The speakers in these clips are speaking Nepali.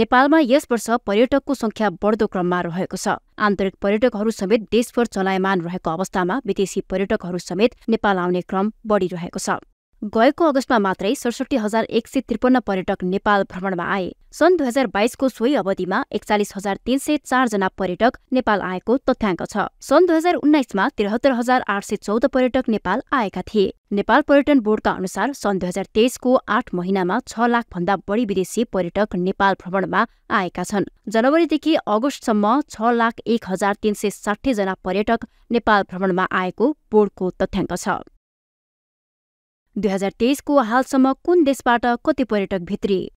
नेपालमा यस वर्ष पर्यटकको संख्या बढ्दो क्रममा रहेको छ आन्तरिक पर्यटकहरू समेत देशभर चलायमान रहेको अवस्थामा विदेशी पर्यटकहरू समेत नेपाल आउने क्रम बढिरहेको छ गएको अगस्तमा मात्रै सडसठी हजार एक सय त्रिपन्न पर्यटक नेपाल भ्रमणमा आए सन् दुई हजार बाइसको सोही अवधिमा एकचालिस हजार तीन सय चारजना पर्यटक नेपाल आएको तथ्याङ्क छ सन् दुई हजार उन्नाइसमा त्रिहत्तर हजार आठ सय चौध पर्यटक नेपाल आएका थिए नेपाल पर्यटन बोर्डका अनुसार सन् दुई हजार तेइसको आठ महिनामा छ भन्दा बढी विदेशी पर्यटक नेपाल भ्रमणमा आएका छन् जनवरीदेखि अगस्तसम्म छ लाख एक हजार तीन सय साठीजना पर्यटक नेपाल भ्रमणमा आएको बोर्डको तथ्याङ्क छ दुई हजार तेइसको हालसम्म कुन देशबाट कति पर्यटक भित्रिए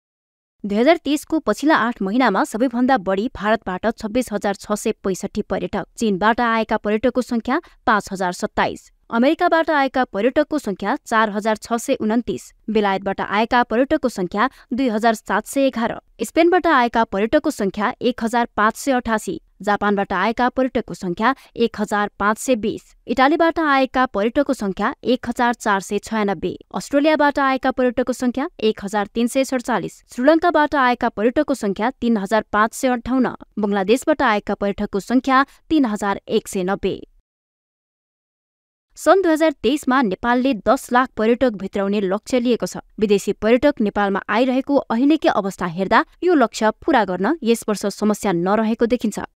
दुई हजार तेइसको पछिल्ला आठ महिनामा सबैभन्दा बढी भारतबाट छब्बिस हजार छ सय पैँसठी पर्यटक चीनबाट आएका पर्यटकको संख्या पाँच हजार सत्ताइस अमेरिकाबाट आएका पर्यटकको संख्या चार हजार छ सय उन्तिस बेलायतबाट आएका पर्यटकको संख्या दुई हजार सात सय एघार स्पेनबाट आएका पर्यटकको संख्या एक हजार पाँच सय अठासी जापानबाट आएका पर्यटकको संख्या एक हजार पाँच सय बीस इटालीबाट आएका पर्यटकको संख्या एक हजार चार सय छयानब्बे अस्ट्रेलियाबाट आएका पर्यटकको संख्या एक हजार तीन सय सडचालिस श्रीलङ्काबाट आएका पर्यटकको संख्या तीन हजार पाँच सय अन्ठाउन्न बंगलादेशबाट आएका पर्यटकको संख्या तीन हजार एक सय नब्बे सन् दुई हजार तेइसमा नेपालले दस लाख पर्यटक भित्राउने लक्ष्य लिएको छ विदेशी पर्यटक नेपालमा आइरहेको अहिलेकै अवस्था हेर्दा यो लक्ष्य पूरा गर्न यस वर्ष समस्या नरहेको देखिन्छ